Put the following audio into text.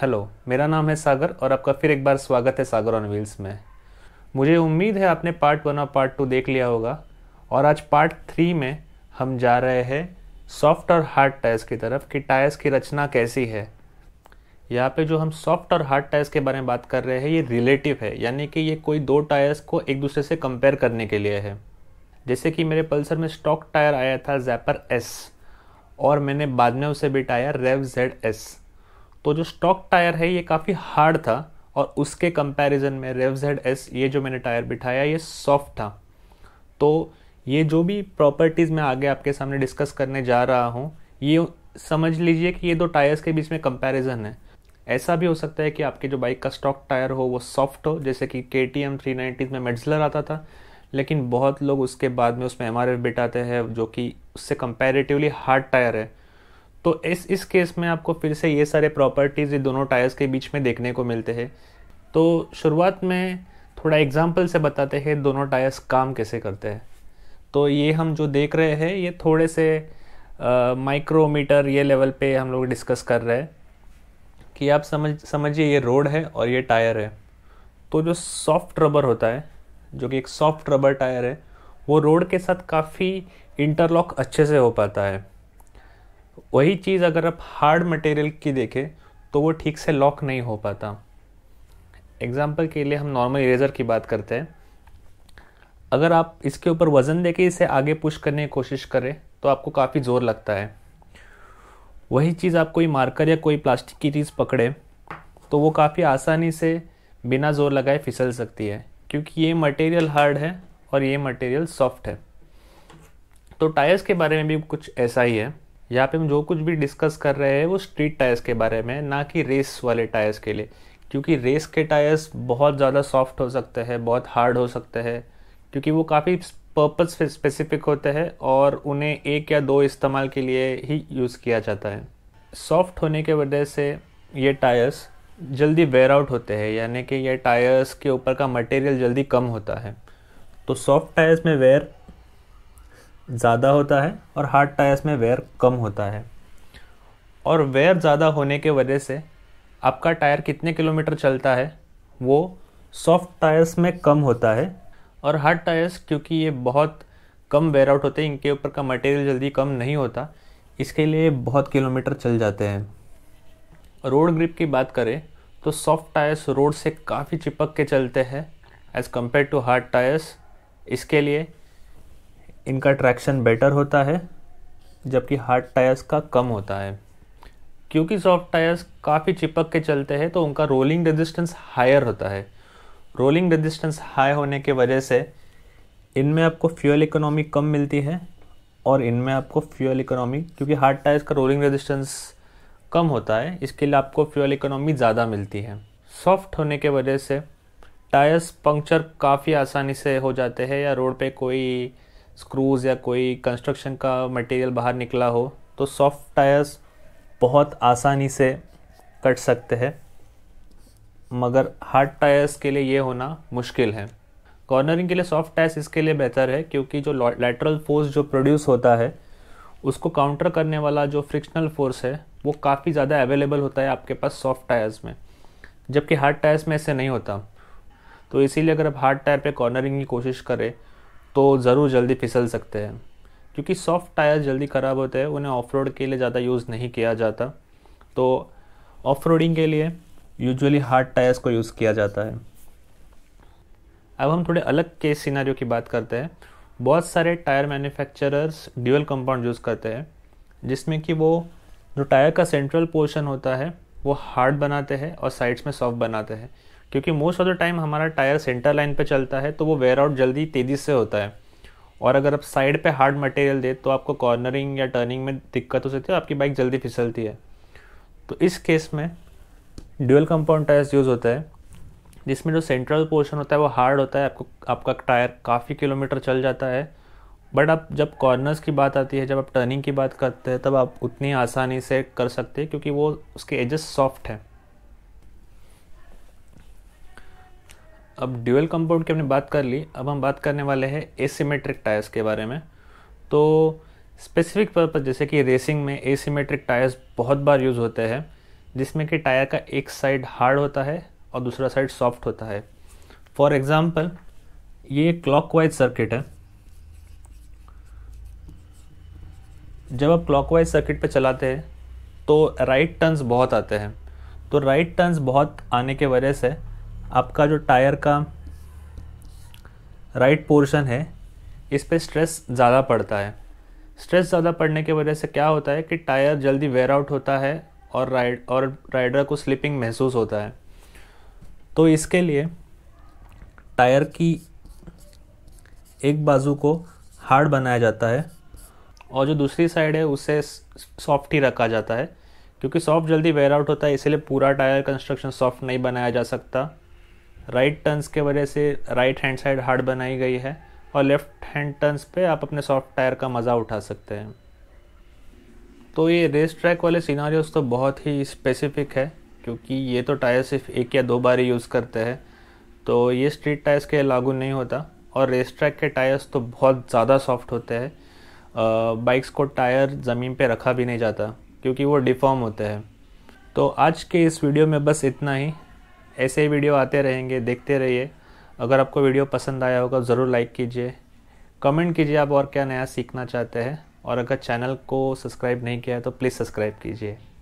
hello मेरा नाम है सागर और आपका फिर एक बार स्वागत है सागर ऑन व्हील्स में मुझे उम्मीद है आपने पार्ट वन और पार्ट टू देख लिया होगा और आज पार्ट थ्री में हम जा रहे हैं सॉफ्ट और हार्ड टायर्स की तरफ कि टायर्स की रचना कैसी है यहाँ पे जो हम सॉफ्ट और हार्ड टायर्स के बारे में बात कर रहे हैं ये रिलेटिव है यानी कि ये कोई दो टायर्स को एक दूसरे से कंपेयर करने के लिए है जैसे कि मेरे पल्सर में स्टॉक टायर आया था जैपर एस और मैंने बाद में उसे बिटाया रेव जेड एस तो जो स्टॉक टायर है ये काफ़ी हार्ड था और उसके कंपैरिजन में रेव जेड एस ये जो मैंने टायर बिठाया ये सॉफ्ट था तो ये जो भी प्रॉपर्टीज़ मैं आगे आपके सामने डिस्कस करने जा रहा हूँ ये समझ लीजिए कि ये दो टायर्स के बीच में कंपैरिजन है ऐसा भी हो सकता है कि आपके जो बाइक का स्टॉक टायर हो वो सॉफ्ट हो जैसे कि के टी एम थ्री नाइन्टीज़ में मेड्सलर आता था लेकिन बहुत लोग उसके बाद में उसमें एम आर एफ बिटाते हैं जो कि उससे कंपेरेटिवली हार्ड टायर है तो इस इस केस में आपको फिर से ये सारे प्रॉपर्टीज़ ये दोनों टायर्स के बीच में देखने को मिलते हैं तो शुरुआत में थोड़ा एग्जाम्पल से बताते हैं दोनों टायर्स काम कैसे करते हैं तो ये हम जो देख रहे हैं ये थोड़े से माइक्रोमीटर ये लेवल पे हम लोग डिस्कस कर रहे हैं कि आप समझ समझिए ये रोड है और ये टायर है तो जो सॉफ्ट रबर होता है जो कि एक सॉफ्ट रबर टायर है वो रोड के साथ काफ़ी इंटरलॉक अच्छे से हो पाता है वही चीज़ अगर आप हार्ड मटेरियल की देखें तो वो ठीक से लॉक नहीं हो पाता एग्जाम्पल के लिए हम नॉर्मल इरेजर की बात करते हैं अगर आप इसके ऊपर वज़न दे के इसे आगे पुश करने की कोशिश करें तो आपको काफ़ी ज़ोर लगता है वही चीज़ आप कोई मार्कर या कोई प्लास्टिक की चीज़ पकड़े तो वो काफ़ी आसानी से बिना ज़ोर लगाए फिसल सकती है क्योंकि ये मटेरियल हार्ड है और ये मटेरियल सॉफ्ट है तो टायर्स के बारे में भी कुछ ऐसा ही है यहाँ पे हम जो कुछ भी डिस्कस कर रहे हैं वो स्ट्रीट टायर्स के बारे में ना कि रेस वाले टायर्स के लिए क्योंकि रेस के टायर्स बहुत ज़्यादा सॉफ्ट हो सकते हैं बहुत हार्ड हो सकते हैं क्योंकि वो काफ़ी पर्पज स्पेसिफिक होते हैं और उन्हें एक या दो इस्तेमाल के लिए ही यूज़ किया जाता है सॉफ्ट होने के वजह से ये टायर्स जल्दी वेयर आउट होते हैं यानी कि ये टायर्स के ऊपर का मटेरियल जल्दी कम होता है तो सॉफ्ट टायर्स में वेयर ज़्यादा होता है और हार्ड टायर्स में वेयर कम होता है और वेयर ज़्यादा होने के वजह से आपका टायर कितने किलोमीटर चलता है वो सॉफ्ट टायर्स में कम होता है और हार्ड टायर्स क्योंकि ये बहुत कम वेयर आउट होते हैं इनके ऊपर का मटेरियल जल्दी कम नहीं होता इसके लिए बहुत किलोमीटर चल जाते हैं रोड ग्रिप की बात करें तो सॉफ्ट टायर्स रोड से काफ़ी चिपक के चलते हैं as compare to hard tyres इसके लिए इनका ट्रैक्शन बेटर होता है जबकि हार्ड टायर्स का कम होता है क्योंकि सॉफ्ट टायर्स काफ़ी चिपक के चलते हैं तो उनका रोलिंग रेजिस्टेंस हायर होता है रोलिंग रेजिस्टेंस हाई होने के वजह से इनमें आपको फ्यूल इकोनॉमी कम मिलती है और इनमें आपको फ्यूल इकोनॉमी क्योंकि हार्ड टायर्स का रोलिंग रेजिस्टेंस कम होता है इसके लिए आपको फ्यूल इकोनॉमी ज़्यादा मिलती है सॉफ्ट होने के वजह से टायर्स पंक्चर काफ़ी आसानी से हो जाते हैं या रोड पे कोई स्क्रूज़ या कोई कंस्ट्रक्शन का मटेरियल बाहर निकला हो तो सॉफ्ट टायर्स बहुत आसानी से कट सकते हैं मगर हार्ड टायर्स के लिए ये होना मुश्किल है कॉर्नरिंग के लिए सॉफ्ट टायर्स इसके लिए बेहतर है क्योंकि जो लैटरल फोर्स जो प्रोड्यूस होता है उसको काउंटर करने वाला जो फ्रिक्शनल फोर्स है वो काफ़ी ज़्यादा अवेलेबल होता है आपके पास सॉफ्ट टायर्स में जबकि हार्ड टायर्स में ऐसे नहीं होता तो इसीलिए अगर आप हार्ड टायर पे कॉर्नरिंग की कोशिश करें तो ज़रूर जल्दी फिसल सकते हैं क्योंकि सॉफ्ट टायर जल्दी ख़राब होते हैं उन्हें ऑफ रोड के लिए ज़्यादा यूज़ नहीं किया जाता तो ऑफ रोडिंग के लिए यूजुअली हार्ड टायर्स को यूज़ किया जाता है अब हम थोड़े अलग के सिनारियों की बात करते हैं बहुत सारे tyre manufacturers dual compound use करते हैं जिसमें कि वो जो टायर का सेंट्रल पोर्शन होता है वो हार्ड बनाते हैं और साइड्स में सॉफ्ट बनाते हैं क्योंकि मोस्ट ऑफ द टाइम हमारा टायर सेंटर लाइन पे चलता है तो वो वेयर आउट जल्दी तेज़ी से होता है और अगर आप साइड पे हार्ड मटेरियल दे तो आपको कॉर्नरिंग या टर्निंग में दिक्कत हो सकती है आपकी बाइक जल्दी फिसलती है तो इस केस में ड्यूअल कंपाउंड टायर्स यूज़ होता है जिसमें जो सेंट्रल पोर्शन होता है वो हार्ड होता है आपको आपका टायर काफ़ी किलोमीटर चल जाता है बट आप जब कॉर्नर्स की बात आती है जब आप टर्निंग की बात करते हैं तब आप उतनी आसानी से कर सकते हैं क्योंकि वो उसके एजेस सॉफ्ट हैं अब ड्यूअल कंपाउंड की हमने बात कर ली अब हम बात करने वाले हैं एसीमेट्रिक टायर्स के बारे में तो स्पेसिफिक पर्पज जैसे कि रेसिंग में एसीमेट्रिक टायर्स बहुत बार यूज़ होते हैं जिसमें कि टायर का एक साइड हार्ड होता है और दूसरा साइड सॉफ्ट होता है फॉर एग्ज़ाम्पल ये क्लॉकवाइज सर्किट है जब आप क्लॉकवाइज सर्किट पर चलाते हैं तो राइट टर्न्स बहुत आते हैं तो राइट टर्न्स बहुत आने के वजह से आपका जो टायर का राइट पोर्शन है इस पर स्ट्रेस ज़्यादा पड़ता है स्ट्रेस ज़्यादा पड़ने की वजह से क्या होता है कि टायर जल्दी वेयर आउट होता है और राइड और राइडर को स्लिपिंग महसूस होता है तो इसके लिए टायर की एक बाजू को हार्ड बनाया जाता है और जो दूसरी साइड है उसे सॉफ्ट ही रखा जाता है क्योंकि सॉफ्ट जल्दी वेयर आउट होता है इसलिए पूरा टायर कंस्ट्रक्शन सॉफ्ट नहीं बनाया जा सकता राइट टर्न्स के वजह से राइट हैंड साइड हार्ड बनाई गई है और लेफ्ट हैंड टर्न्स पे आप अपने सॉफ्ट टायर का मज़ा उठा सकते हैं तो ये रेस ट्रैक वाले सीनारियोज तो बहुत ही स्पेसिफिक है क्योंकि ये तो टायर सिर्फ एक या दो बार ही यूज़ करते हैं तो ये स्ट्रीट टायर्स के लागू नहीं होता और रेस ट्रैक के टायर्स तो बहुत ज़्यादा सॉफ्ट होते हैं बाइक्स को टायर ज़मीन पे रखा भी नहीं जाता क्योंकि वो डिफॉर्म होते हैं तो आज के इस वीडियो में बस इतना ही ऐसे ही वीडियो आते रहेंगे देखते रहिए अगर आपको वीडियो पसंद आया होगा ज़रूर लाइक कीजिए कमेंट कीजिए आप और क्या नया सीखना चाहते हैं और अगर चैनल को सब्सक्राइब नहीं किया है तो प्लीज़ सब्सक्राइब कीजिए